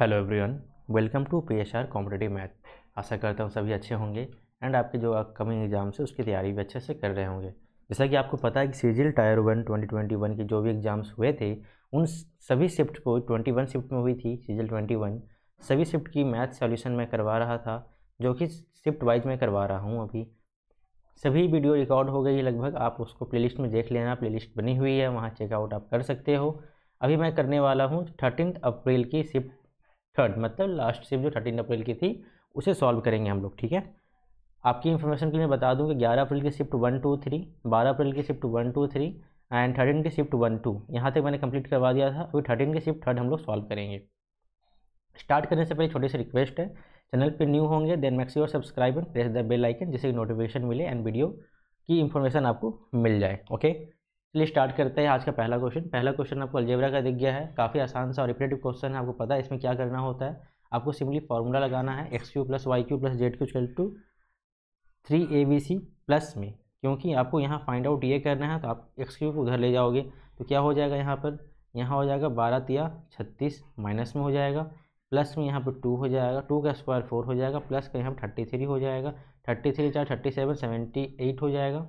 hello everyone welcome to PSR competitive math आशा करता हूँ सभी अच्छे होंगे एंड आपके जो अपकमिंग एग्जाम है उसकी तैयारी भी अच्छे से कर रहे होंगे जैसा कि आपको पता है कि CGL tier one twenty twenty one के जो भी एग्ज़ाम्स हुए थे उन सभी शिफ्ट को ट्वेंटी वन शिफ्ट में हुई थी सीजिल ट्वेंटी वन सभी शिफ्ट की मैथ सॉल्यूशन मैं करवा रहा था जो कि शिफ्ट वाइज में करवा रहा हूँ अभी सभी वीडियो रिकॉर्ड हो गई लगभग आप उसको प्ले में देख लेना प्ले बनी हुई है वहाँ चेकआउट आप कर सकते हो अभी मैं करने वाला हूँ थर्टीन अप्रैल की शिफ्ट थर्ड मतलब लास्ट शिफ्ट जो थर्टीन अप्रैल की थी उसे सॉल्व करेंगे हम लोग ठीक है आपकी इन्फॉर्मेशन के लिए बता दूं कि 11 अप्रैल की शिफ्ट वन टू थ्री बारह अप्रैल की shift one two three and thirteen की शिफ्ट वन टू यहाँ तक मैंने कंप्लीट करवा दिया था अभी थर्टीन की शिफ्ट थर्ड हम लोग सॉल्व करेंगे स्टार्ट करने से पहले छोटी सी रिक्वेस्ट है चैनल पर न्यू होंगे then make sure subscribe and press the bell icon जिससे नोटिफिकेशन मिले एंड वीडियो की इन्फॉर्मेशन आपको मिल जाए ओके चलिए स्टार्ट करते हैं आज का पहला क्वेश्चन पहला क्वेश्चन आपको अलजेबरा का दिख गया है काफ़ी आसान सा और रिपेटिव क्वेश्चन है आपको पता है इसमें क्या करना होता है आपको सिंपली फॉर्मूला लगाना है X cube plus Y cube plus Z cube equal to three A B C plus में क्योंकि आपको यहाँ फाइंड आउट ये करना है तो आप एक्स क्यू को उधर ले जाओगे तो क्या हो जाएगा यहाँ पर यहाँ हो जाएगा बारह तिया छत्तीस माइनस में हो जाएगा प्लस में यहाँ पर टू हो जाएगा टू का स्क्वायर फोर हो जाएगा प्लस का यहाँ पर थर्टी थ्री हो जाएगा थर्टी थ्री चार थर्टी सेवन सेवेंटी एट हो जाएगा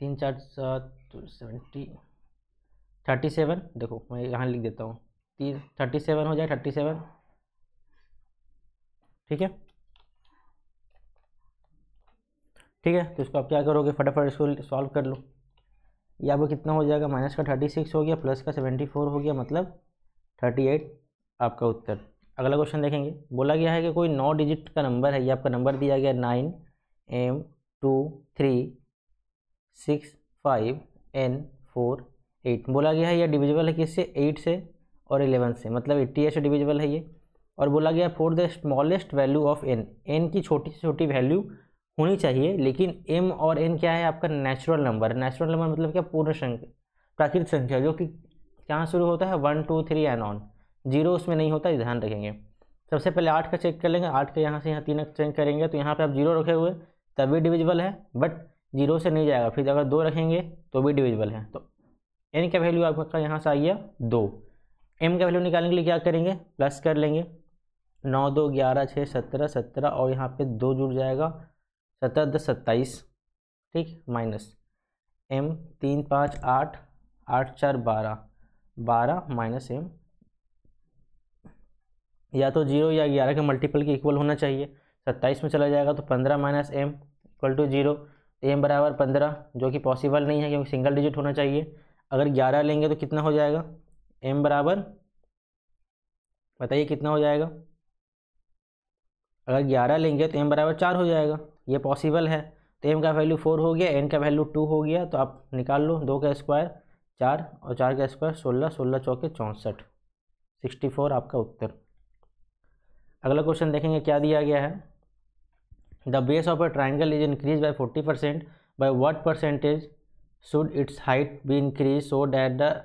तीन चार सात सेवेंटी थर्टी सेवन देखो मैं यहाँ लिख देता हूँ तीन थर्टी सेवन हो जाए थर्टी सेवन ठीक है ठीक है तो इसको आप क्या करोगे फटाफट इसको सॉल्व कर लो या वो कितना हो जाएगा माइनस का थर्टी सिक्स हो गया प्लस का सेवेंटी फोर हो गया मतलब थर्टी एट आपका उत्तर अगला क्वेश्चन देखेंगे बोला गया है कि कोई नौ डिजिट का नंबर है ये आपका नंबर दिया गया nine M two three six five N four eight बोला गया है यह डिविजिबल है किससे एट से और एलेवन से मतलब एट्टी एट से डिविजिबल है ये और बोला गया for the smallest value of N N की छोटी से छोटी वैल्यू होनी चाहिए लेकिन एम और एन क्या है आपका नेचुरल नंबर नेचुरल नंबर मतलब क्या पूर्ण संख्या प्राकृतिक संख्या जो कि कहाँ शुरू होता है one two three N on zero उसमें नहीं होता ध्यान रखेंगे सबसे पहले आठ का चेक कर लेंगे आठ का यहाँ से यहाँ तीन चेक करेंगे तो यहाँ पर आप जीरो रखे हुए तब भी डिविजिबल है बट जीरो से नहीं जाएगा फिर अगर दो रखेंगे तो भी डिविजिबल है तो एन का वैल्यू आपका यहाँ से आ गया दो एम का वैल्यू निकालने के लिए क्या करेंगे प्लस कर लेंगे नौ दो ग्यारह छः सत्रह सत्रह और यहाँ पे दो जुड़ जाएगा सत्रह दस सत्ताईस ठीक माइनस एम तीन पाँच आठ आठ चार बारह बारह माइनस एम या तो जीरो या ग्यारह के मल्टीपल के इक्वल होना चाहिए सत्ताईस में चला जाएगा तो पंद्रह minus M equal to zero M बराबर पंद्रह जो कि पॉसिबल नहीं है क्योंकि सिंगल डिजिट होना चाहिए अगर ग्यारह लेंगे तो कितना हो जाएगा एम बराबर बताइए कितना हो जाएगा अगर ग्यारह लेंगे तो एम बराबर चार हो जाएगा ये पॉसिबल है तो एम का वैल्यू फोर हो गया एन का वैल्यू टू हो गया तो आप निकाल लो दो का स्क्वायर चार और चार का स्क्वायर सोलह सोलह चौके चौंसठ सिक्सटी फोर आपका उत्तर अगला क्वेश्चन देखेंगे क्या दिया गया है the base of a triangle is increase by forty percent by what percentage should its height be increase so that the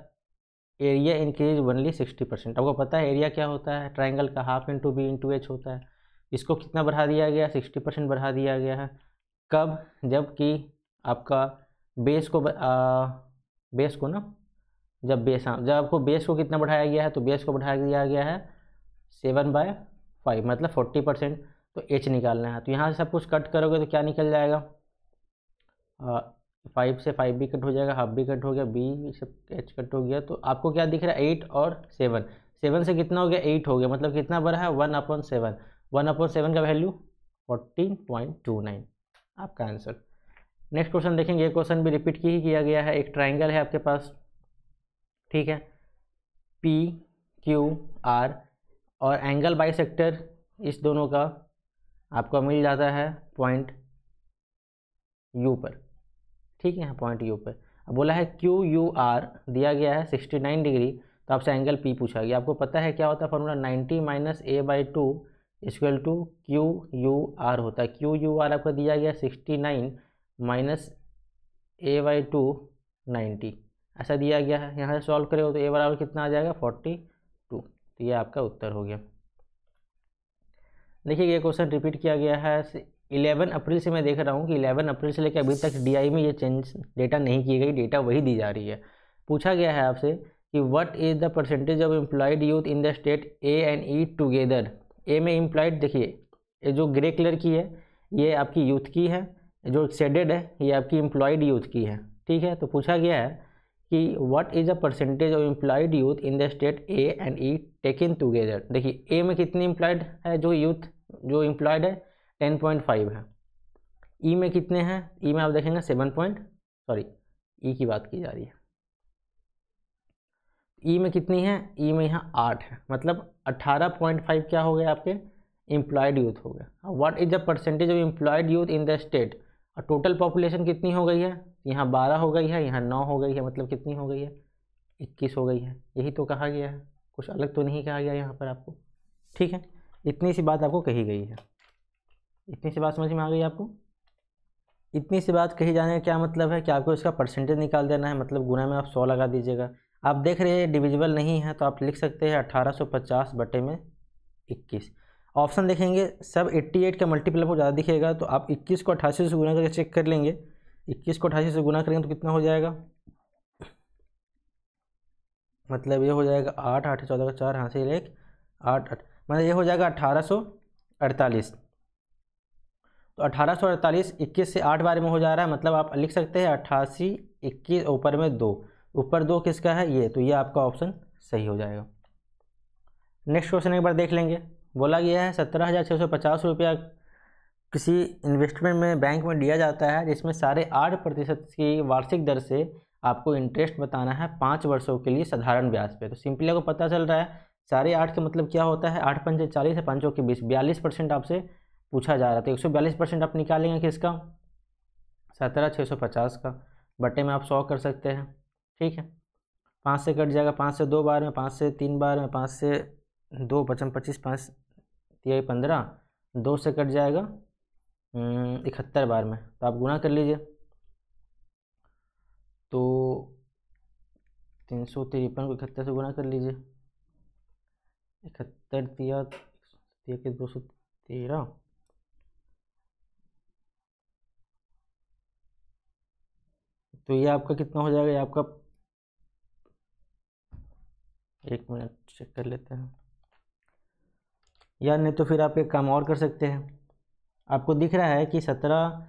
area increase only sixty percent आपको पता है एरिया क्या होता है ट्राइंगल का half into B into H होता है इसको कितना बढ़ा दिया गया सिक्सटी परसेंट बढ़ा दिया गया है कब जबकि आपका बेस को आ, बेस को ना जब बेस हाँ जब आपको बेस को कितना बढ़ाया गया है तो बेस को बढ़ाया दिया गया है सेवन बाय फाइव मतलब फोर्टी परसेंट तो एच निकालना है तो यहाँ से सब कुछ कट करोगे तो क्या निकल जाएगा फाइव से फाइव भी कट हो जाएगा हाफ भी कट हो गया बी सब एच कट हो गया तो आपको क्या दिख रहा है एट और सेवन सेवन से कितना हो गया एट हो गया मतलब कितना बड़ा है one upon seven one upon seven का value fourteen point two nine आपका आंसर नेक्स्ट क्वेश्चन देखेंगे क्वेश्चन भी रिपीट की ही किया गया है एक ट्राइंगल है आपके पास ठीक है पी क्यू आर और एंगल बाई इस दोनों का आपका मिल जाता है पॉइंट यू पर ठीक है यहाँ पॉइंट यू पर अब बोला है क्यू यू आर दिया गया है सिक्सटी नाइन डिग्री तो आपसे एंगल पी पूछा गया आपको पता है क्या होता है formula ninety minus A by two equal to Q U R होता है क्यू यू आर आपको दिया गया sixty nine minus A by two ninety ऐसा दिया गया है यहाँ से सॉल्व करेगा तो ए बराबर कितना आ जाएगा फोर्टी टू तो ये आपका उत्तर हो गया देखिए ये क्वेश्चन रिपीट किया गया है इलेवन अप्रैल से मैं देख रहा हूँ कि इलेवन अप्रैल से लेकर अभी तक डीआई में ये चेंज डेटा नहीं की गई डेटा वही दी जा रही है पूछा गया है आपसे कि what is the percentage of employed youth in the state A and E together A में एम्प्लॉयड देखिए ये जो ग्रे कलर की है ये आपकी यूथ की है जो शेडेड है ये आपकी एम्प्लॉयड यूथ की है ठीक है तो पूछा गया है कि what is the percentage of employed youth in the state A and E taken together देखिए ए में कितनी एम्प्लॉयड है जो यूथ जो इम्प्लॉयड है टेन पॉइंट फाइव है ई e में कितने हैं ई e में आप देखेंगे सेवन पॉइंट सॉरी ई की बात की जा रही है ई e में कितनी है ई में यहाँ आठ है मतलब अट्ठारह पॉइंट फाइव क्या हो गया आपके इम्प्लॉयड यूथ हो गया what is the percentage of employed youth in the state और टोटल पॉपुलेशन कितनी हो गई है यहाँ बारह हो गई है यहाँ नौ हो गई है मतलब कितनी हो गई है इक्कीस हो गई है यही तो कहा गया है कुछ अलग तो नहीं कहा गया यहाँ पर आपको ठीक है इतनी सी बात आपको कही गई है इतनी सी बात समझ में आ गई आपको इतनी सी बात कही जाने का क्या मतलब है कि आपको इसका परसेंटेज निकाल देना है मतलब गुना में आप सौ लगा दीजिएगा आप देख रहे हैं डिविजिबल नहीं है तो आप लिख सकते हैं अट्ठारह सौ पचास बटे में इक्कीस ऑप्शन देखेंगे सब एट्टी एट का मल्टीपल आपको ज़्यादा दिखेगा तो आप इक्कीस को अठासी से गुना करके चेक कर लेंगे इक्कीस को अठासी से गुना करेंगे तो कितना हो जाएगा मतलब ये हो जाएगा आठ आठ चौदह का चार हाँ से एक आठ आठ मतलब ये हो जाएगा अठारह अड़तालीस तो अठारह सौ अड़तालीस इक्कीस से आठ बारे में हो जा रहा है मतलब आप लिख सकते हैं अट्ठासी इक्कीस ऊपर में दो ऊपर दो किसका है ये तो ये आपका ऑप्शन सही हो जाएगा नेक्स्ट क्वेश्चन एक बार देख लेंगे बोला गया है सत्रह हज़ार छः सौ पचास रुपया किसी इन्वेस्टमेंट में बैंक में दिया जाता है जिसमें साढ़े आठ प्रतिशत की वार्षिक दर से आपको इंटरेस्ट बताना है पाँच वर्षों के लिए साधारण ब्याज पे तो सिंपली आपको पता चल रहा है चार आठ का मतलब क्या होता है आठ पंचे चालीस है पाँचों के बीस बयालीस परसेंट आपसे पूछा जा रहा था एक सौ बयालीस परसेंट आप निकालेंगे किसका सत्रह छः सौ पचास का बटे में आप सौ कर सकते हैं ठीक है पाँच से कट जाएगा पाँच से दो बार में पाँच से तीन बार में पाँच से दो पचम पच्चीस पाँच तिहाई पंद्रह दो से कट जाएगा हम्म, इकहत्तर बार में तो आप गुना कर लीजिए तो तीन सौ तिरपन को इकहत्तर से गुना कर लीजिए इकहत्तर दिया एक दो सौ तेरह तो ये आपका कितना हो जाएगा ये आपका एक मिनट चेक कर लेते हैं या नहीं तो फिर आप एक काम और कर सकते हैं आपको दिख रहा है कि सत्रह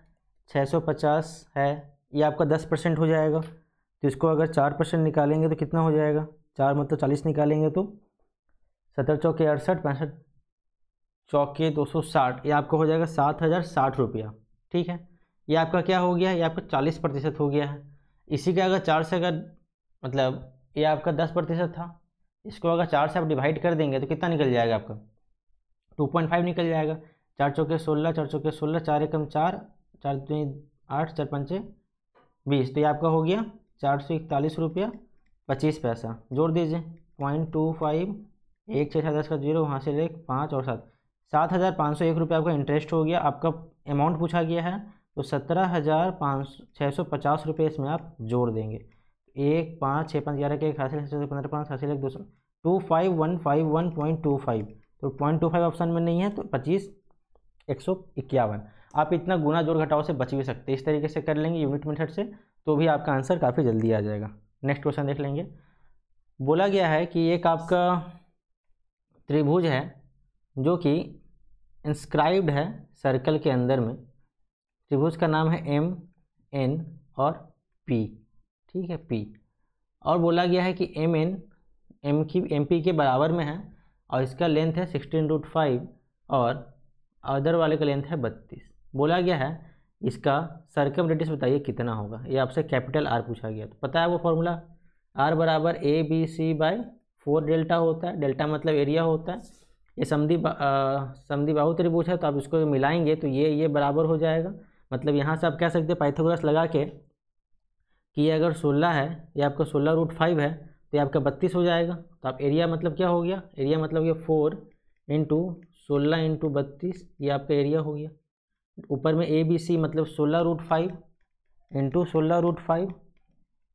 छः सौ पचास है ये आपका दस परसेंट हो जाएगा तो इसको अगर चार परसेंट निकालेंगे तो कितना हो जाएगा चार मतलब चालीस निकालेंगे तो सत्तर चौके अड़सठ पैंसठ चौके दो सौ साठ ये आपका हो जाएगा सात हज़ार साठ रुपया ठीक है ये आपका क्या हो गया ये आपका चालीस प्रतिशत हो गया है इसी का अगर चार से अगर मतलब ये आपका दस प्रतिशत था इसको अगर चार से आप डिवाइड कर देंगे तो कितना निकल जाएगा आपका टू पॉइंट फाइव निकल जाएगा चार चौके सोलह चार चौके सोलह चार एकम चार चार आठ चार पंचे बीस तो ये आपका हो गया चार सौ इकतालीस रुपया पच्चीस पैसा जोड़ दीजिए पॉइंट टू फाइव एक छः सात दस का जीरो वहाँ से ले पाँच और सात सात हज़ार पाँच सौ एक रुपये आपका इंटरेस्ट हो गया आपका अमाउंट पूछा गया है तो सत्रह हज़ार पाँच छः सौ पचास रुपये इसमें आप जोड़ देंगे एक पाँच छः पाँच ग्यारह के एक हासिल छः सौ पंद्रह पाँच हासिल एक दो सौ two five one five one point two five तो पॉइंट टू फाइव ऑप्शन में नहीं है तो पच्चीस एक सौ इक्यावन आप इतना गुना जोड़ घटाओ से बच भी सकते इस तरीके से कर लेंगे यूनिट मेथड से तो भी आपका आंसर काफ़ी जल्दी आ जाएगा नेक्स्ट क्वेश्चन देख लेंगे बोला गया है कि एक आपका त्रिभुज है जो कि इंस्क्राइब्ड है सर्कल के अंदर में त्रिभुज का नाम है एम एन और पी ठीक है पी और बोला गया है कि एम एन एम की एम पी के बराबर में है और इसका लेंथ है सिक्सटीन रूट फाइव और अदर वाले का लेंथ है बत्तीस बोला गया है इसका सर्कम रेडियस बताइए कितना होगा ये आपसे कैपिटल आर पूछा गया तो पता है वो फॉर्मूला आर बराबर A B C by four delta होता है डेल्टा मतलब एरिया होता है ये समधि समधि बाहु त्रिभुज है तो आप इसको मिलाएंगे तो ये ये बराबर हो जाएगा मतलब यहाँ से आप कह सकते हैं पाइथागोरस लगा के कि ये अगर सोलह है ये आपका सोलह रूट फाइव है तो ये आपका बत्तीस हो जाएगा तो आप एरिया मतलब क्या हो गया एरिया मतलब ये फोर इंटू सोलह इंटू बत्तीस ये आपका एरिया हो गया ऊपर में ए बी सी मतलब सोलह रूट फाइव इंटू सोलह रूट फाइव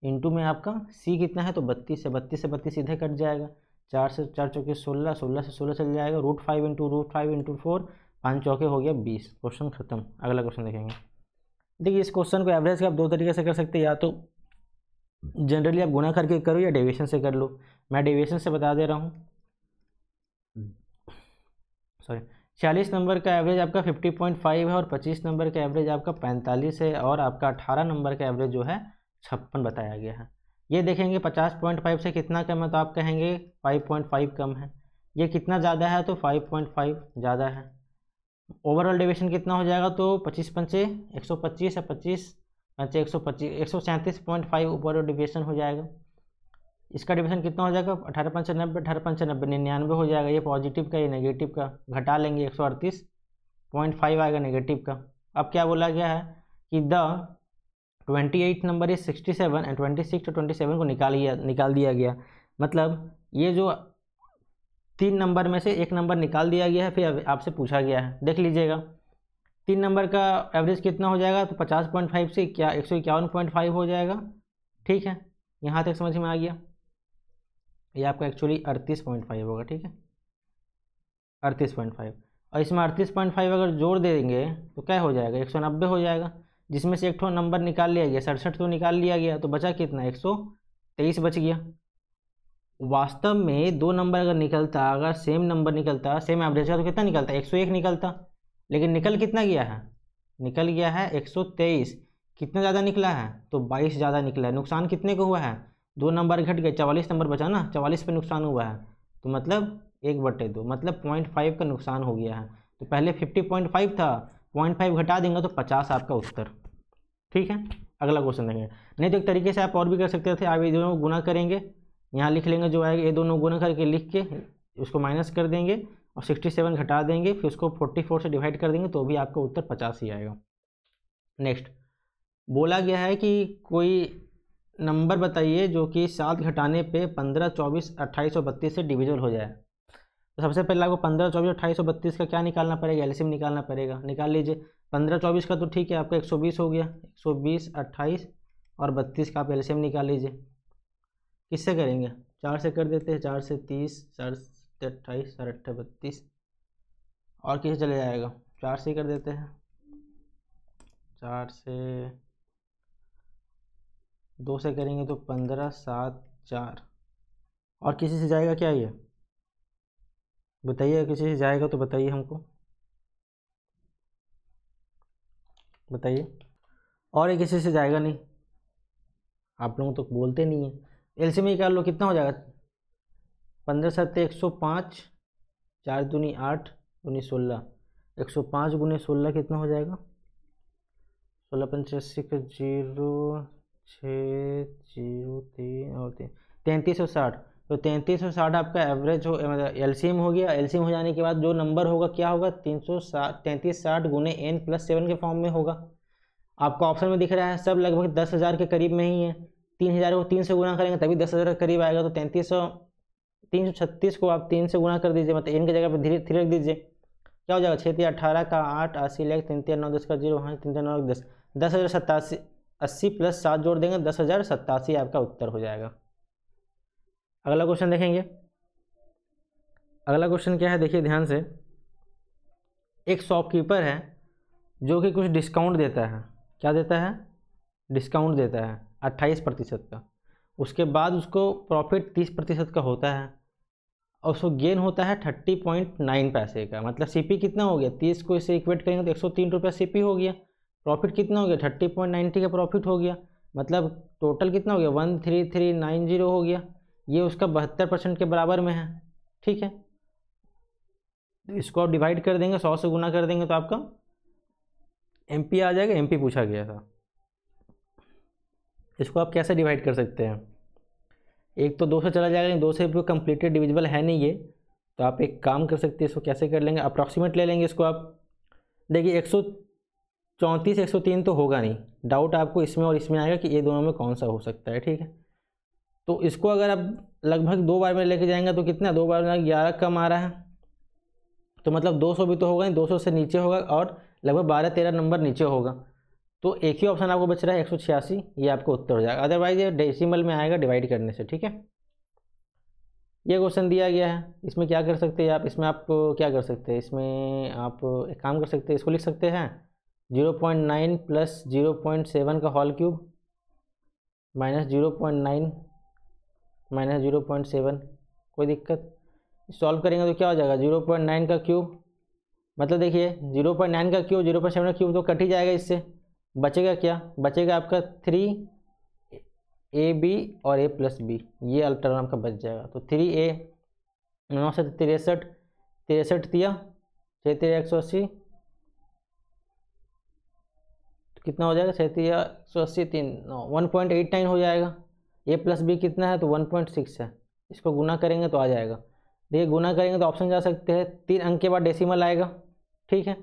इंटू में आपका सी कितना है तो बत्तीस है बत्तीस से बत्तीस सीधे कट जाएगा चार से चार चौके सोलह सोलह से सोलह चल जाएगा root five into root five into four पाँच चौके हो गया बीस क्वेश्चन खत्म अगला क्वेश्चन देखेंगे देखिए इस क्वेश्चन को एवरेज का आप दो तरीके से कर सकते हैं या तो जनरली आप गुना करके करो या डेविएशन से कर लो मैं डेविएशन से बता दे रहा हूँ सॉरी छियालीस नंबर का एवरेज आपका फिफ्टी पॉइंट फाइव है और पच्चीस नंबर का एवरेज आपका पैंतालीस है और आपका अठारह नंबर का एवरेज जो है छप्पन बताया गया है ये देखेंगे पचास पॉइंट फाइव से कितना कम है तो आप कहेंगे फाइव पॉइंट फाइव कम है ये कितना ज़्यादा है तो फाइव पॉइंट फाइव ज़्यादा है ओवरऑल डिवीजन कितना हो जाएगा तो पच्चीस पंचे एक सौ पच्चीस या पच्चीस पंचे एक सौ पच्चीस एक सौ सैंतीस पॉइंट फाइव ओवरऑल डिवीजन हो जाएगा इसका डिवीजन कितना हो जाएगा अठारह पंचानबे अठारह नब्बे निन्यानवे हो जाएगा ये पॉजिटिव का ये नेगेटिव का घटा लेंगे एक सौ अड़तीस पॉइंट फाइव आएगा नेगेटिव का अब क्या बोला गया है कि the 28 number is 67 and 26 to 27 को निकाल दिया निकाल दिया गया मतलब ये जो तीन नंबर में से एक नंबर निकाल दिया गया है फिर आपसे पूछा गया है देख लीजिएगा तीन नंबर का एवरेज कितना हो जाएगा तो पचास पॉइंट फाइव से क्या एक सौ इक्यावन पॉइंट फाइव हो जाएगा ठीक है यहाँ तक समझ में आ गया ये आपका एक्चुअली अड़तीस पॉइंट फाइव होगा ठीक है अड़तीस पॉइंट फाइव और इसमें अड़तीस पॉइंट फाइव अगर जोड़ दे देंगे तो क्या हो जाएगा एक सौ नब्बे हो जाएगा जिसमें से एक नंबर निकाल लिया गया सड़सठ तो निकाल लिया गया तो बचा कितना एक सौ तेईस बच गया वास्तव में दो नंबर अगर निकलता अगर सेम नंबर निकलता सेम एवरेज का तो कितना निकलता एक सौ एक निकलता लेकिन निकल कितना गया है निकल गया है एक सौ तेईस कितना ज़्यादा निकला है तो बाईस ज़्यादा निकला है नुकसान कितने को हुआ है दो नंबर घट गए चवालीस नंबर बचा ना चवालीस पर नुकसान हुआ है तो मतलब एक बटे दो मतलब पॉइंट फाइव का नुकसान हो गया है तो पहले फिफ्टी पॉइंट फाइव था पॉइंट फाइव घटा देंगे तो पचास आपका उत्तर ठीक है अगला क्वेश्चन देंगे नहीं तो एक तरीके से आप और भी कर सकते थे आप ये दोनों गुना करेंगे यहाँ लिख लेंगे जो आएगा ये दोनों गुना करके लिख के उसको माइनस कर देंगे और सिक्सटी सेवन घटा देंगे फिर उसको फोर्टी फोर से डिवाइड कर देंगे तो भी आपका उत्तर पचास ही आएगा नेक्स्ट बोला गया है कि कोई नंबर बताइए जो कि सात घटाने पर पंद्रह चौबीस अट्ठाईस और बत्तीस से डिविजल हो जाए सबसे पहले आपको पंद्रह चौबीस अट्ठाईस सौ बत्तीस का क्या निकालना पड़ेगा एलसीएम निकालना पड़ेगा निकाल लीजिए पंद्रह चौबीस का तो ठीक है आपका एक सौ बीस हो गया एक सौ बीस अट्ठाईस और बत्तीस का आप एलसीएम निकाल लीजिए किससे करेंगे चार से कर देते हैं चार से तीस साढ़े अट्ठाईस साढ़े अट्ठा बत्तीस और किस चले जाएगा चार से कर देते हैं चार से दो से करेंगे तो पंद्रह सात चार और किसी से जाएगा क्या ये बताइए किसी से जाएगा तो बताइए हमको बताइए और ये किसी से जाएगा नहीं आप लोग तो बोलते नहीं हैं एल सी में निकाल लो कितना हो जाएगा पंद्रह सत्य एक सौ पाँच चार दूनी आठ दूनी सोलह एक सौ पाँच गुने सोलह कितना हो जाएगा सोलह पंचासी का जीरो छः जीरो तीन और तीन तैंतीस सौ साठ तो तैंतीस सौ साठ आपका एवरेज हो मतलब एलसीएम हो गया एलसीएम हो जाने के बाद जो नंबर होगा क्या होगा तीन सौ साठ तैंतीस साठ गुने एन प्लस सेवन के फॉर्म में होगा आपको ऑप्शन में दिख रहा है सब लगभग दस हज़ार के करीब में ही है तीन हज़ार को तीन सौ गुना करेंगे तभी दस हज़ार के करीब आएगा तो तैंतीस सौ तीन सौ छत्तीस को आप तीन सौ गुना कर दीजिए मतलब एन की जगह पर धीरे धीरे रख दीजिए क्या हो जाएगा छः अठारह का आठ अस्सी लाख तीन तीन नौ दस का जीरो हाँ तीन तीन नौ दस दस हज़ार सत्तासी अस्सी प्लस सात जोड़ देंगे दस हज़ार सत्तासी आपका उत्तर हो जाएगा अगला क्वेश्चन देखेंगे अगला क्वेश्चन क्या है देखिए ध्यान से एक शॉपकीपर है जो कि कुछ डिस्काउंट देता है क्या देता है डिस्काउंट देता है अट्ठाईस प्रतिशत का उसके बाद उसको प्रॉफिट तीस प्रतिशत का होता है और उसको गेन होता है थर्टी पॉइंट नाइन पैसे का मतलब सीपी कितना हो गया तीस को इसे इक्वेट करेंगे तो एक सौ तीन रुपया सी हो गया प्रॉफिट कितना हो गया थर्टी पॉइंट नाइन्टी का प्रॉफिट हो गया मतलब टोटल कितना हो गया one three three nine zero हो गया ये उसका बहत्तर परसेंट के बराबर में है ठीक है तो इसको आप डिवाइड कर देंगे सौ से गुना कर देंगे तो आपका एम आ जाएगा एम पूछा गया था इसको आप कैसे डिवाइड कर सकते हैं एक तो दो से चला जाएगा दो से रुपये कम्प्लीटेड डिविजिबल है नहीं ये तो आप एक काम कर सकते हैं इसको कैसे कर लेंगे अप्रॉक्सीमेट ले लेंगे इसको आप देखिए एक सौ चौंतीस एक सौ तीन तो होगा नहीं डाउट आपको इसमें और इसमें आएगा कि ये दोनों में कौन सा हो सकता है ठीक है तो इसको अगर आप लगभग दो बार में लेके जाएंगे तो कितना दो बार में ग्यारह कम आ रहा है तो मतलब 200 भी तो होगा नहीं 200 से नीचे होगा और लगभग बारह तेरह नंबर नीचे होगा तो एक ही ऑप्शन आपको बच रहा है एक ये आपको उत्तर हो जाएगा अदरवाइज ये डेसिमल में आएगा डिवाइड करने से ठीक है ये क्वेश्चन दिया गया है इसमें क्या कर सकते हैं आप इसमें आप क्या कर सकते हैं इसमें आप एक काम कर सकते हैं इसको लिख सकते हैं zero point nine plus zero point seven का whole cube minus zero point nine minus zero point seven कोई दिक्कत सॉल्व करेंगे तो क्या हो जाएगा जीरो पॉइंट नाइन का क्यूब मतलब देखिए जीरो पॉइंट नाइन का क्यूब जीरो पॉइंट सेवन का क्यूब तो कट ही जाएगा इससे बचेगा क्या बचेगा आपका थ्री ए बी और ए प्लस बी ये अल्टर आपका बच जाएगा तो थ्री ए नौ सौ तिरसठ तिरसठ दिया छः एक सौ अस्सी तो कितना हो जाएगा छः एक सौ अस्सी तीन नौ वन पॉइंट एट नाइन हो जाएगा ए प्लस बी कितना है तो वन पॉइंट सिक्स है इसको गुना करेंगे तो आ जाएगा देखिए गुना करेंगे तो ऑप्शन जा सकते हैं तीन अंक के बाद डेसिमल आएगा ठीक है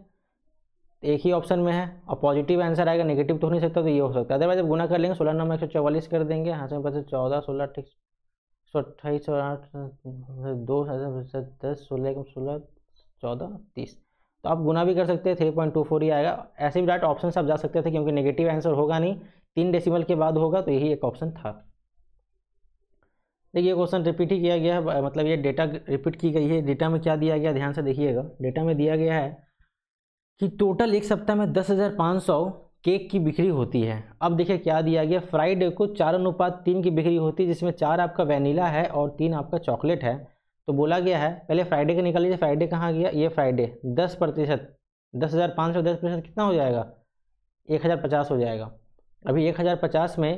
एक ही ऑप्शन में है और पॉजिटिव आंसर आएगा नेगेटिव तो हो नहीं सकता तो ये हो सकता है अदरवाइज जब गुना कर लेंगे सोलह नंबर एक सौ चौवालीस कर देंगे हाँ सौ पचास चौदह सोलह ठीक सौ अट्ठाईस सौ आठ दो दस सोलह एक सोलह चौदह तीस तो आप गुना भी कर सकते हैं थ्री पॉइंट टू फोर ही आएगा ऐसे भी डायरेक्ट ऑप्शन आप जा सकते थे क्योंकि नेगेटिव आंसर होगा नहीं तीन डेसिमल के बाद होगा तो यही एक ऑप्शन था देखिए क्वेश्चन रिपीट ही किया गया है मतलब ये डेटा रिपीट की गई है डेटा में क्या दिया गया ध्यान से देखिएगा डेटा में दिया गया है कि टोटल एक सप्ताह में दस हज़ार पाँच सौ केक की बिक्री होती है अब देखिए क्या दिया गया फ्राइडे को चार अनुपात तीन की बिक्री होती है जिसमें चार आपका वैनिला है और तीन आपका चॉकलेट है तो बोला गया है पहले फ्राइडे का निकाल लीजिए फ्राइडे कहाँ गया ये फ्राइडे दस प्रतिशत दस हज़ार पाँच सौ दस प्रतिशत कितना हो जाएगा एक हज़ार पचास हो जाएगा अभी एक हज़ार पचास में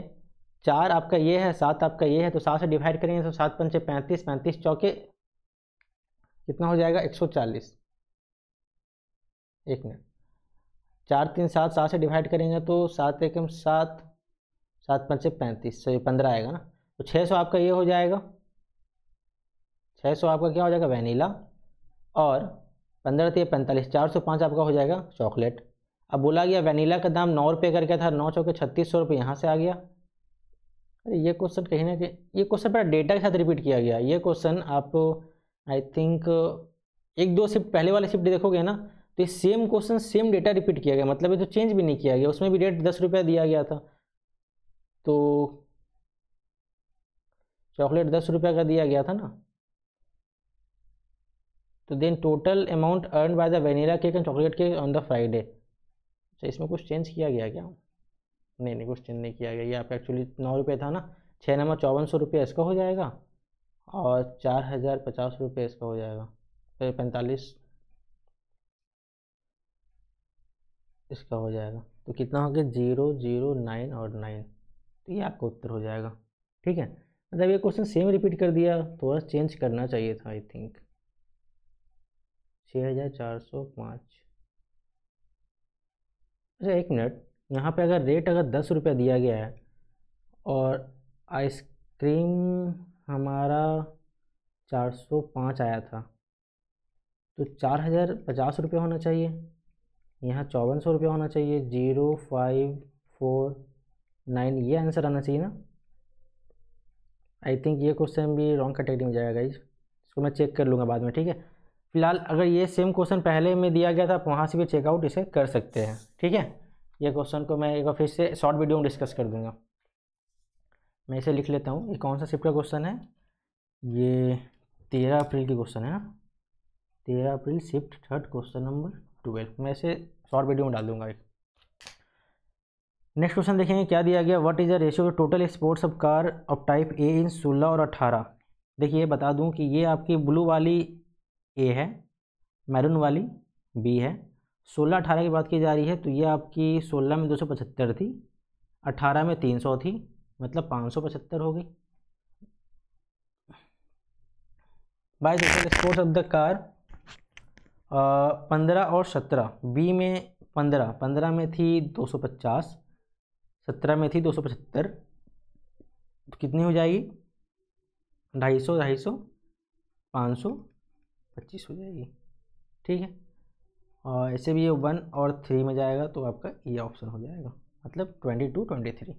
चार आपका ये है सात आपका ये है तो सात से डिवाइड करेंगे तो सात पंचे पैंतीस पैंतीस चौके कितना हो जाएगा एक सौ चालीस एक मिनट चार तीन सात सात से डिवाइड करेंगे तो सात एकम सात सात पंचे पैंतीस सौ तो पंद्रह आएगा ना तो छः सौ आपका ये हो जाएगा छः सौ आपका क्या हो जाएगा वनीला और पंद्रह तीन पैंतालीस चार सौ पाँच आपका हो जाएगा चॉकलेट अब बोला गया वनीला का दाम नौ रुपये करके था नौ चौके छत्तीस सौ रुपये यहाँ से आ गया अरे ये क्वेश्चन कहीं ना कहीं ये क्वेश्चन पर डेटा के साथ रिपीट किया गया ये क्वेश्चन आप आई थिंक एक दो शिफ्ट पहले वाले शिफ्ट देखोगे ना तो ये same question same data repeat किया गया मतलब ये तो चेंज भी नहीं किया गया उसमें भी रेट दस रुपया दिया गया था तो चॉकलेट दस रुपया का दिया गया था ना तो then total amount earn by the vanilla cake and chocolate cake on the Friday अच्छा इसमें कुछ चेंज किया गया क्या नहीं नहीं कुछ चेंज नहीं किया गया ये आपका एक्चुअली नौ रुपये था ना छः नंबर चौवन सौ रुपये इसका हो जाएगा और चार हज़ार पचास रुपये इसका हो जाएगा तो पैंतालीस इसका हो जाएगा तो कितना हो गया जीरो जीरो नाइन और नाइन तो ये आपका उत्तर हो जाएगा ठीक है मतलब ये क्वेश्चन सेम रिपीट कर दिया थोड़ा चेंज करना चाहिए था आई थिंक छः हज़ार चार सौ पाँच अच्छा एक मिनट यहाँ पे अगर रेट अगर दस रुपये दिया गया है और आइसक्रीम हमारा चार सौ पाँच आया था तो चार हज़ार पचास रुपये होना चाहिए यहाँ चौवन सौ रुपये होना चाहिए ज़ीरो फाइव फोर नाइन ये आंसर आना चाहिए ना आई थिंक ये क्वेश्चन भी रॉन्ग कैटेगरी में जाएगा गाइज इसको मैं चेक कर लूँगा बाद में ठीक है फिलहाल अगर ये सेम क्वेश्चन पहले में दिया गया था आप तो वहाँ से भी चेकआउट इसे कर सकते हैं ठीक है ये क्वेश्चन को मैं एक बार फिर से शॉर्ट वीडियो में डिस्कस कर दूंगा मैं इसे लिख लेता हूँ ये कौन सा शिफ्ट का क्वेश्चन है ये तेरह अप्रैल की क्वेश्चन है ना तेरह April shift third question number twelve मैं इसे शॉर्ट वीडियो में डाल दूंगा एक नेक्स्ट क्वेश्चन देखेंगे क्या दिया गया what is the ratio total exports of car of type a in सोलह और अट्ठारह देखिए बता दूँ कि ये आपकी ब्लू वाली ए है मैरून वाली बी है सोलह अठारह की बात की जा रही है तो ये आपकी सोलह में दो सौ पचहत्तर थी अठारह में तीन सौ थी मतलब पाँच सौ पचहत्तर हो गई बाईस स्पोर्ट्स ऑफ द कार पंद्रह और सत्रह बी में पंद्रह पंद्रह में थी दो सौ पचास सत्रह में थी दो सौ पचहत्तर तो कितनी हो जाएगी ढाई सौ ढाई सौ पाँच सौ पच्चीस हो जाएगी ठीक है और ऐसे भी ये वन और थ्री में जाएगा तो आपका ये ऑप्शन हो जाएगा मतलब twenty two twenty three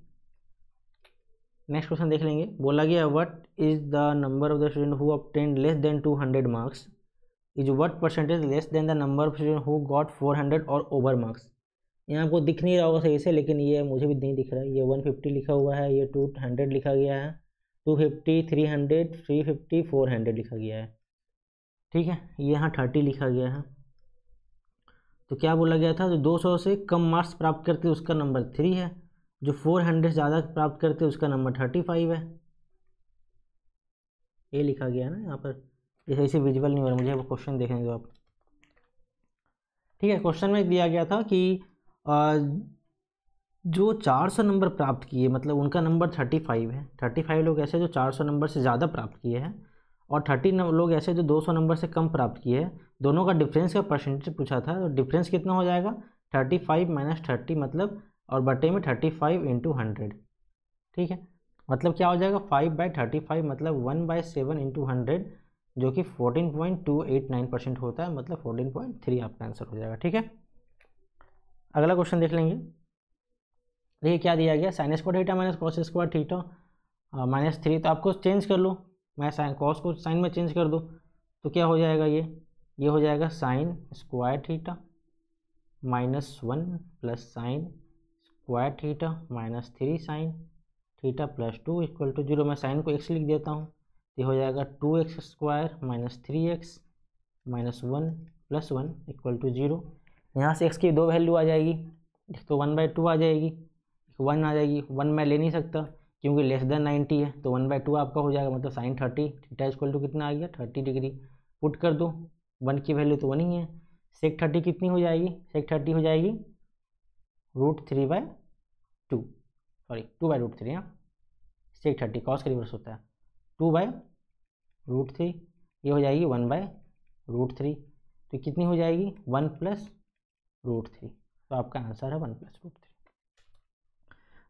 next question देख लेंगे बोला गया what is the number of the student who obtained less than two hundred marks is what percentage less than the number of student who got four hundred और over marks यहाँ आपको दिख नहीं रहा होगा सही से लेकिन ये मुझे भी नहीं दिख रहा है ये वन फिफ्टी लिखा हुआ है ये टू हंड्रेड लिखा गया है two fifty three hundred three fifty four hundred लिखा गया है ठीक है ये यहाँ थर्टी लिखा गया है तो क्या बोला गया था जो 200 से कम मार्क्स प्राप्त करते उसका नंबर थ्री है जो 400 ज़्यादा प्राप्त करते उसका नंबर थर्टी फाइव है ये लिखा गया ना यहाँ पर जैसे ऐसे विजुअल नहीं हो रहा मुझे वो क्वेश्चन देखने दो आप ठीक है क्वेश्चन में दिया गया था कि आ, जो 400 नंबर प्राप्त किए मतलब उनका नंबर 35 है 35 लोग ऐसे जो 400 नंबर से ज़्यादा प्राप्त किए हैं और 30 लोग ऐसे जो 200 नंबर से कम प्राप्त किए हैं दोनों का डिफरेंस का परसेंटेज पूछा था तो डिफरेंस कितना हो जाएगा थर्टी फाइव माइनस थर्टी मतलब और बटे में थर्टी फाइव इंटू हंड्रेड ठीक है मतलब क्या हो जाएगा फाइव बाई थर्टी फाइव मतलब one by seven into hundred जो कि fourteen point two eight nine percent होता है मतलब फोर्टीन पॉइंट थ्री आपका आंसर हो जाएगा ठीक है अगला क्वेश्चन देख लेंगे देखिए क्या दिया गया sine square theta minus cos square theta minus three तो आपको चेंज कर लो मैं साइन कॉस को साइन में चेंज कर दूँ तो क्या हो जाएगा ये ये हो जाएगा sine square theta minus one plus sine square theta minus three sine theta plus two equal to zero मैं साइन को एक्स लिख देता हूँ ये हो जाएगा two x square minus three x minus one plus one equal to zero यहाँ से एक्स की दो वैल्यू आ जाएगी एक तो वन बाई टू आ जाएगी वन आ जाएगी वन मैं ले नहीं सकता क्योंकि लेस देन नाइन्टी है तो वन बाई टू आपका हो जाएगा मतलब sine thirty theta equal to कितना आ गया थर्टी डिग्री पुट कर दो वन की वैल्यू तो वन ही है सेक थर्टी कितनी हो जाएगी सेक थर्टी हो जाएगी root three by two sorry two by root three हाँ सेक थर्टी कॉस का रिवर्स होता है टू बाय रूट थ्री ये हो जाएगी वन बाय रूट थ्री तो कितनी हो जाएगी वन प्लस रूट थ्री तो आपका आंसर है वन प्लस रूट थ्री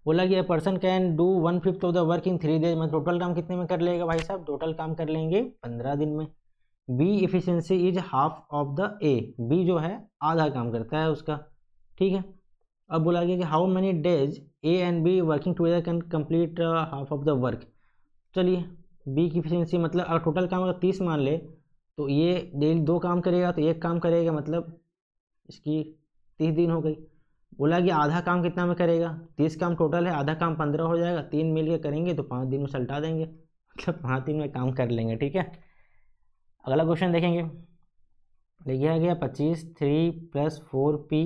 बोला कि person can do one fifth of the work in three days मतलब टोटल काम कितने में कर लेगा भाई साहब टोटल काम कर लेंगे पंद्रह दिन में b efficiency is half of the a b जो है आधा काम करता है उसका ठीक है अब बोला गया कि how many days a and b working together can complete half of the work चलिए बी की इफिशियंसी मतलब अगर टोटल काम अगर तीस मान ले तो ये डेली दो काम करेगा तो एक काम करेगा मतलब इसकी तीस दिन हो गई बोला कि आधा काम कितना में करेगा तीस काम टोटल है आधा काम पंद्रह हो जाएगा तीन मिल के करेंगे तो पाँच दिन में सल्टा देंगे मतलब पाँच दिन में काम कर लेंगे ठीक है अगला क्वेश्चन देखेंगे लिखा गया पच्चीस थ्री प्लस फोर पी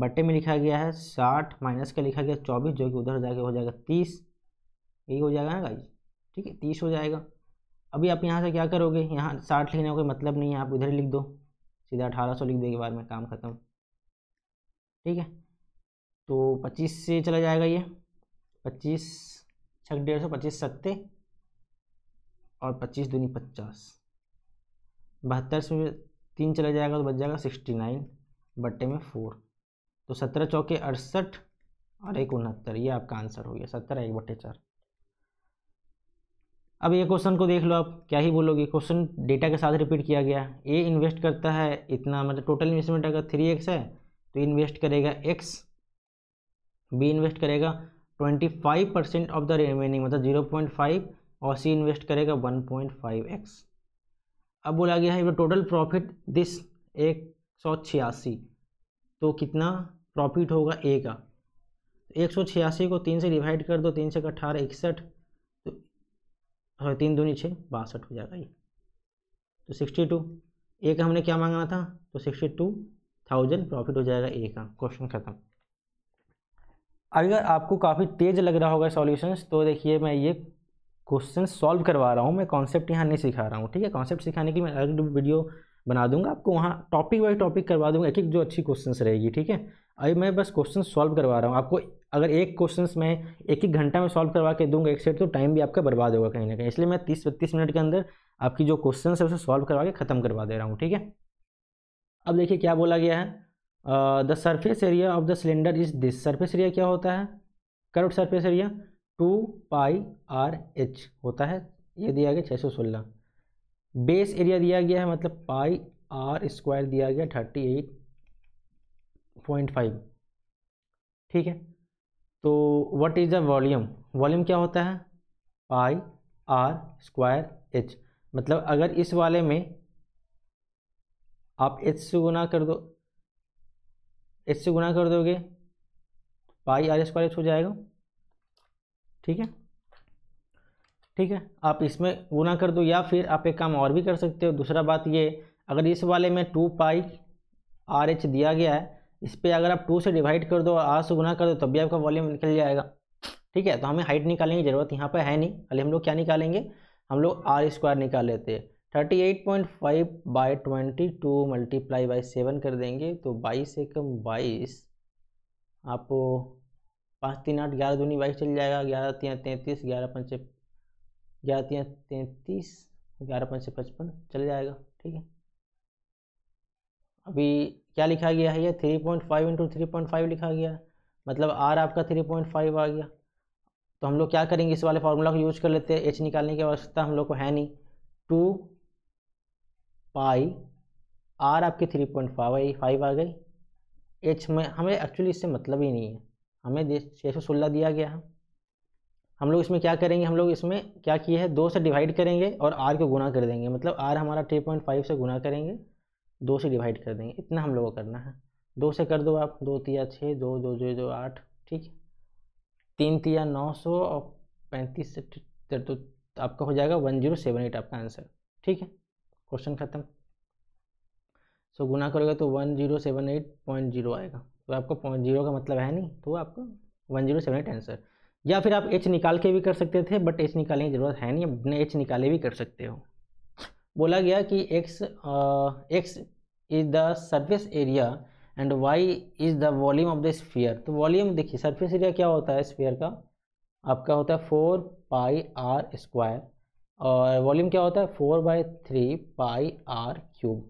बटे में लिखा गया है साठ माइनस का लिखा गया चौबीस जो कि उधर जाके हो जाएगा तीस यही हो जाएगा ना गाइज ठीक है तीस हो जाएगा अभी आप यहाँ से क्या करोगे यहाँ साठ लिखने का कोई मतलब नहीं है आप इधर लिख दो सीधा अठारह सौ लिख के बाद में काम ख़त्म ठीक है तो पच्चीस से चला जाएगा ये पच्चीस छः डेढ़ सौ पच्चीस सत्ते और पच्चीस दूनी पचास बहत्तर से तीन चला जाएगा तो बच जाएगा सिक्सटी नाइन बट्टे में फोर तो सत्रह चौके अड़सठ और एक उनहत्तर ये आपका आंसर हो गया सत्तर एक बट्टे चार अब ये क्वेश्चन को देख लो आप क्या ही बोलोगे क्वेश्चन डेटा के साथ रिपीट किया गया ए इन्वेस्ट करता है इतना मतलब टोटल इन्वेस्टमेंट अगर थ्री एक्स है तो इन्वेस्ट करेगा एक्स बी इन्वेस्ट करेगा twenty five percent of the remaining मतलब जीरो पॉइंट फाइव और सी इन्वेस्ट करेगा वन पॉइंट फाइव एक्स अब बोला गया है टोटल प्रॉफिट दिस एक सौ छियासी तो कितना प्रॉफिट होगा ए का एक सौ छियासी को तीन से डिवाइड कर दो तीन से अठारह इकसठ तो सॉरी तीन दूनी छः बासठ हो जाएगा ये तो सिक्सटी टू ए का हमने क्या मांगना था तो सिक्सटी टू थाउजेंड प्रॉफिट हो जाएगा ए का क्वेश्चन ख़त्म अगर आपको काफ़ी तेज़ लग रहा होगा सॉल्यूशंस तो देखिए मैं ये क्वेश्चन सॉल्व करवा रहा हूँ मैं कॉन्सेप्ट यहाँ नहीं सिखा रहा हूँ ठीक है कॉन्सेप्ट सिखाने की मैं अलग वीडियो बना दूंगा आपको वहाँ टॉपिक बाई टॉपिक करवा दूंगा एक एक जो अच्छी क्वेश्चन रहेगी ठीक है अभी मैं बस क्वेश्चन सॉल्व करवा रहा हूँ आपको अगर एक क्वेश्चन में एक एक घंटा में सॉल्व करवा के दूंगा एक सेट तो टाइम भी आपका बर्बाद होगा कहीं ना कहीं इसलिए मैं तीस बत्तीस मिनट के अंदर आपकी जो क्वेश्चन है उसे सॉल्व करवा के ख़त्म करवा दे रहा हूँ ठीक है अब देखिए क्या बोला गया है the surface area of the cylinder is this surface area क्या होता है curved surface area two pi r h होता है ये दिया गया छः सौ सोलह बेस एरिया दिया गया है मतलब पाई आर स्क्वायर दिया गया थर्टी एट पॉइंट फाइव ठीक है तो what is the volume volume क्या होता है पाई आर स्क्वायर एच मतलब अगर इस वाले में आप एच से गुना कर दो एच से गुना कर दोगे पाई आर स्क्वायर एच हो जाएगा ठीक है ठीक है आप इसमें गुना कर दो या फिर आप एक काम और भी कर सकते हो दूसरा बात ये अगर इस वाले में टू पाई आर एच दिया गया है इस पर अगर आप टू से डिवाइड कर दो और आर से गुना कर दो तब भी आपका वॉल्यूम निकल जाएगा ठीक है तो हमें हाइट निकालने की ज़रूरत यहाँ पर है नहीं अरे हम लोग क्या निकालेंगे हम लोग आर स्क्वायर निकाल लेते हैं thirty eight point five by twenty two multiply by seven कर देंगे तो बाईस एकम बाईस आप पाँच तीन आठ ग्यारह दूनी बाईस चल जाएगा ग्यारह तीन तैंतीस ग्यारह पंच ग्यारह तीन तैंतीस ग्यारह पंच पचपन चल जाएगा ठीक है अभी क्या लिखा गया है ये three point five into three point five लिखा गया है मतलब आर आपका थ्री पॉइंट फाइव आ गया तो हम लोग क्या करेंगे इस वाले फार्मूला को यूज कर लेते हैं एच निकालने की आवश्यकता हम लोग को है नहीं टू पाई आर आपकी थ्री पॉइंट फाइव आई फाइव आ गई एच में हमें एक्चुअली इससे मतलब ही नहीं है हमें छः सौ सोलह दिया गया है हम लोग इसमें क्या करेंगे हम लोग इसमें क्या किए हैं दो से डिवाइड करेंगे और आर को गुना कर देंगे मतलब आर हमारा थ्री पॉइंट फाइव से गुना करेंगे दो से डिवाइड कर देंगे इतना हम लोगों को करना है दो से कर दो आप दो तिया छः दो दो जो दो आठ ठीक है तीन तिया नौ सौ और पैंतीस से तो आपका हो जाएगा वन जीरो सेवन एट आपका आंसर ठीक है क्वेश्चन ख़त्म सो गुना करोगे तो one zero seven eight point zero आएगा तो आपको पॉइंट जीरो का मतलब है नहीं तो आपको one zero seven eight answer या फिर आप एच निकाल के भी कर सकते थे बट एच निकालने की ज़रूरत है नहीं अपने एच निकाले भी कर सकते हो बोला गया कि x x is the surface area and y is the volume of the sphere तो वॉल्यूम देखिए सर्फेस एरिया क्या होता है स्फीयर का आपका होता है फोर पाई आर स्क्वायर और वॉल्यूम क्या होता है four by three pi r cube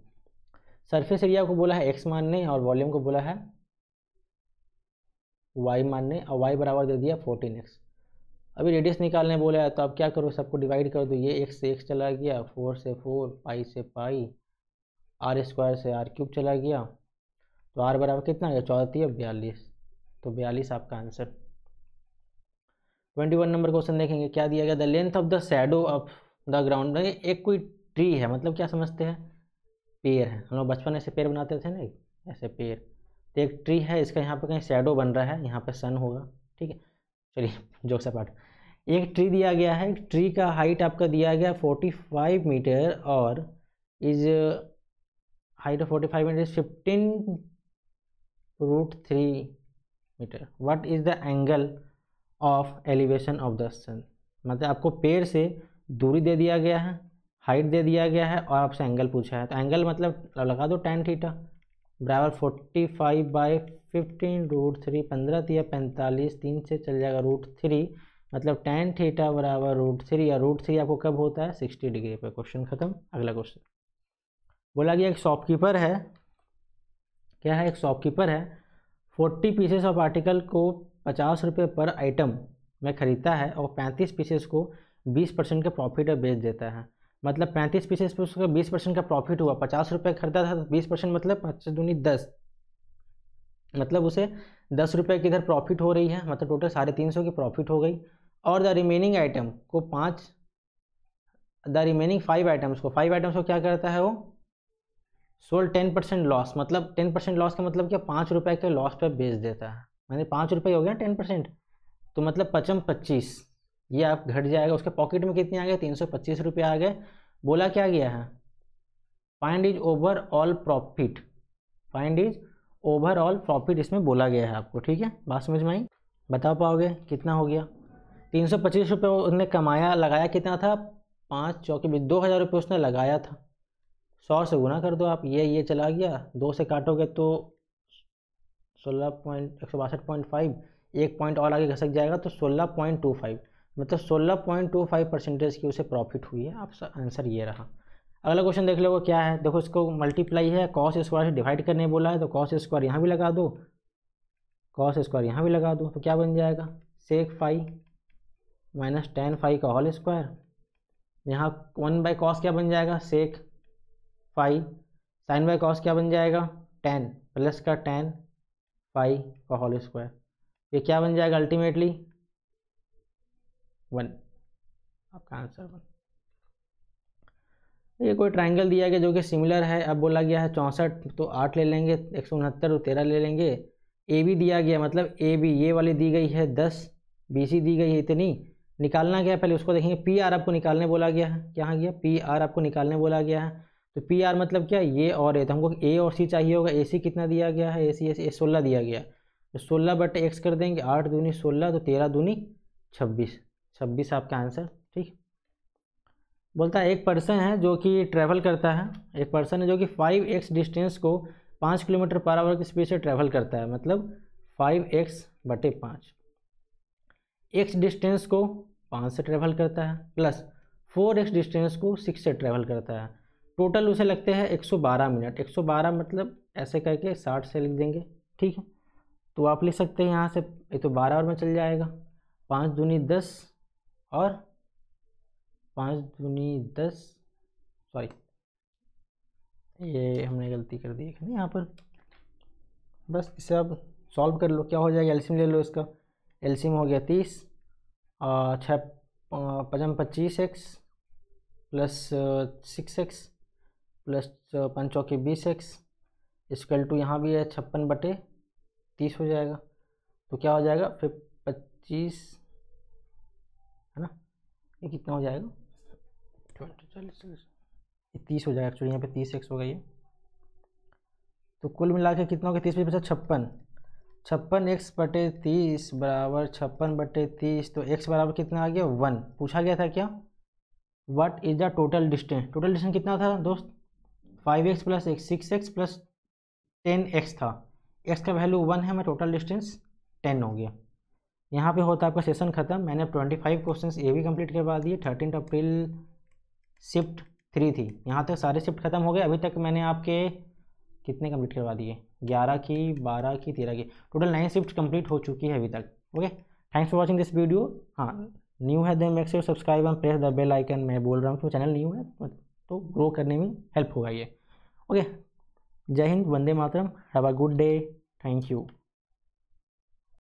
surface area को बोला है एक्स मानने और वॉल्यूम को बोला है वाई मानने और वाई बराबर दे दिया फोर्टीन एक्स अभी रेडियस निकालने बोला है तो आप क्या करो सबको डिवाइड कर दो ये एक्स से एक्स चला गया फोर से फोर पाई से पाई आर स्क्वायर से आर क्यूब चला गया तो आर बराबर कितना गया चौथी है बयालीस तो बयालीस आपका आंसर ट्वेंटी वन नंबर क्वेश्चन देखेंगे क्या दिया गया the length of the shadow of the ground एक कोई ट्री है मतलब क्या समझते हैं पेड़ है हम लोग बचपन ऐसे पेड़ बनाते थे ना ऐसे पेड़ एक ट्री है इसका यहाँ पे कहीं शेडो बन रहा है यहाँ पे सन होगा ठीक है चलिए जोक से पार्ट एक ट्री दिया गया है ट्री का हाइट आपका दिया गया फोर्टी फाइव मीटर और is height of forty five metre is fifteen root three metre what is the angle of elevation of the sun मतलब आपको पेड़ से दूरी दे दिया गया है हाइट दे दिया गया है और आपसे एंगल पूछा है तो एंगल मतलब लगा दो टेन थीटा बराबर forty five by fifteen root three पंद्रह तीन पैंतालीस तीन से चल जाएगा रूट थ्री मतलब टेन थीटा बराबर रूट थ्री या रूट थ्री आपको कब होता है सिक्सटी डिग्री पर क्वेश्चन ख़त्म अगला क्वेश्चन बोला गया एक शॉपकीपर है क्या है एक शॉपकीपर है फोर्टी पीसेस ऑफ आर्टिकल को पचास रुपये पर आइटम में ख़रीदता है और पैंतीस पीसेस को बीस परसेंट के प्रॉफिट पर बेच देता है मतलब पैंतीस पीसेस पे उसका बीस परसेंट का प्रॉफिट हुआ पचास रुपये खरीदा था तो बीस परसेंट मतलब पचास दूनी दस मतलब उसे दस रुपये की इधर प्रॉफिट हो रही है मतलब टोटल साढ़े तीन सौ की प्रॉफिट हो गई और द रिमेनिंग आइटम को पाँच द रिमेनिंग फाइव आइटम्स को फाइव आइटम्स को क्या करता है वो सोल टेन परसेंट लॉस मतलब टेन परसेंट लॉस का मतलब क्या पाँच रुपये के लॉस पर बेच देता है मैंने पाँच रुपये हो गया टेन परसेंट तो मतलब पचम पच्चीस ये आप घट जाएगा उसके पॉकेट में कितने आ गए तीन सौ पच्चीस रुपये आ गए बोला क्या गया है find is overall profit find is overall profit इसमें बोला गया है आपको ठीक है बात समझ में आई बता पाओगे कितना हो गया तीन सौ पच्चीस रुपये उसने कमाया लगाया कितना था पाँच चौके में दो हज़ार रुपये उसने लगाया था सौ से गुना कर दो आप ये ये चला गया दो से काटोगे तो सोलह पॉइंट एक सौ बासठ पॉइंट फाइव एक पॉइंट और आगे घसक जाएगा तो सोलह पॉइंट टू फाइव मतलब सोलह पॉइंट टू फाइव परसेंटेज की उसे प्रॉफिट हुई है आपका आंसर ये रहा अगला क्वेश्चन देख लो क्या है देखो इसको मल्टीप्लाई है कॉस स्क्वायर से डिवाइड करने बोला है तो कॉस स्क्वायर यहाँ भी लगा दो कॉस स्क्वायर यहाँ भी लगा दो तो क्या बन जाएगा sec five minus ten five का होल स्क्वायर यहाँ वन बाई कॉस क्या बन जाएगा sec five sine by cos क्या बन जाएगा टेन प्लस का टेन फाइव का होल स्क्वायर ये क्या बन जाएगा अल्टीमेटली वन आपका आंसर वन ये कोई ट्रायंगल दिया गया जो कि सिमिलर है अब बोला गया है चौंसठ तो आठ ले लेंगे एक सौ उनहत्तर तो तेरह ले लेंगे ए बी दिया गया मतलब ए बी ये वाली दी गई है दस बी सी दी गई है इतनी निकालना क्या है पहले उसको देखेंगे पी आर आपको निकालने बोला गया है क्या गया पी आर आपको निकालने बोला गया है तो पी आर मतलब क्या ये और ए तो हमको ए और सी चाहिए होगा ए सी कितना दिया गया है ए सी ए सी सोलह दिया गया तो सोलह बट एक्स कर देंगे आठ दूनी सोलह तो तेरह दूनी छब्बीस छब्बीस आपका आंसर ठीक बोलता है एक पर्सन है जो कि ट्रैवल करता है एक पर्सन है जो कि फाइव एक्स डिस्टेंस को पाँच किलोमीटर पर आवर की स्पीड से ट्रैवल करता है मतलब फाइव एक्स बटे पाँच एक्स डिस्टेंस को पाँच से ट्रैवल करता है प्लस फोर एक्स डिस्टेंस को सिक्स से ट्रैवल करता है टोटल उसे लगते हैं बारह मिनट बारह मतलब ऐसे करके साठ से लिख देंगे ठीक है तो आप लिख सकते हैं यहाँ से ये तो बारह और में चल जाएगा पाँच दूनी दस और पाँच दूनी दस सॉरी ये हमने गलती कर दी है यहाँ पर बस इसे अब सॉल्व कर लो क्या हो जाएगा एल्सियम ले लो इसका एल्सियम हो गया तीस छः पचम पच्चीस x plus six x plus पंचों के बीस एक्स स्क्वेल टू यहाँ भी है छप्पन बटे तीस हो जाएगा तो क्या हो जाएगा फिर पच्चीस है ना ये कितना हो जाएगा ट्वेंटी चालीस तीस हो जाएगा एक्चुअली यहाँ पे तीस एक्स होगा ये तो कुल मिला के कितना होगा तीस पे बचा छप्पन छप्पन एक्स बटे तीस बराबर छप्पन बटे तीस तो एक्स बराबर कितना आ गया वन पूछा गया था क्या what is the total distance total distance कितना था दोस्त five x plus x six x plus ten x था एक्स का वैल्यू वन है मैं टोटल डिस्टेंस टेन हो गया यहाँ पे होता है आपका सेशन ख़त्म मैंने ट्वेंटी फाइव क्वेश्चन ये भी कंप्लीट करवा दिए थर्टीन अप्रैल शिफ्ट थ्री थी यहाँ तक सारे शिफ्ट खत्म हो गए अभी तक मैंने आपके कितने कंप्लीट करवा दिए ग्यारह की बारह की तेरह की टोटल नाइन शिफ्ट कंप्लीट हो चुकी है अभी तक okay thanks for watching this video हाँ न्यू है then makes your subscribe and press the bell icon मैं बोल रहा हूँ कि चैनल न्यू है तो ग्रो करने में हेल्प होगा ये ओके जय हिंद वंदे मातरम have a good day thank you